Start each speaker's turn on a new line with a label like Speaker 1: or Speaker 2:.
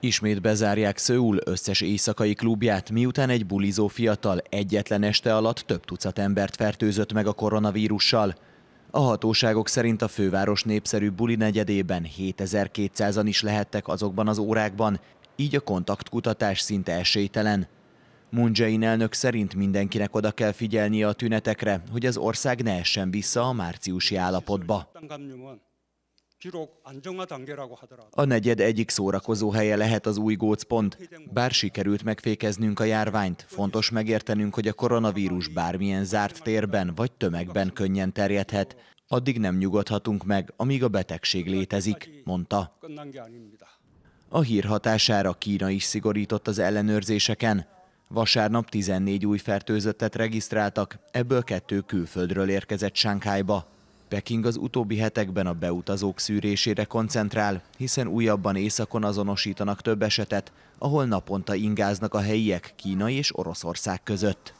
Speaker 1: Ismét bezárják Szöul összes éjszakai klubját, miután egy bulizó fiatal egyetlen este alatt több tucat embert fertőzött meg a koronavírussal. A hatóságok szerint a főváros népszerű buli negyedében 7200-an is lehettek azokban az órákban, így a kontaktkutatás szinte esélytelen. Moon Jae-in elnök szerint mindenkinek oda kell figyelnie a tünetekre, hogy az ország ne essen vissza a márciusi állapotba. A negyed egyik szórakozó helye lehet az új gócpont. Bár sikerült megfékeznünk a járványt, fontos megértenünk, hogy a koronavírus bármilyen zárt térben vagy tömegben könnyen terjedhet. Addig nem nyugodhatunk meg, amíg a betegség létezik, mondta. A hír hatására Kína is szigorított az ellenőrzéseken. Vasárnap 14 új fertőzöttet regisztráltak, ebből kettő külföldről érkezett Sánkhájba. Peking az utóbbi hetekben a beutazók szűrésére koncentrál, hiszen újabban északon azonosítanak több esetet, ahol naponta ingáznak a helyiek Kína és Oroszország között.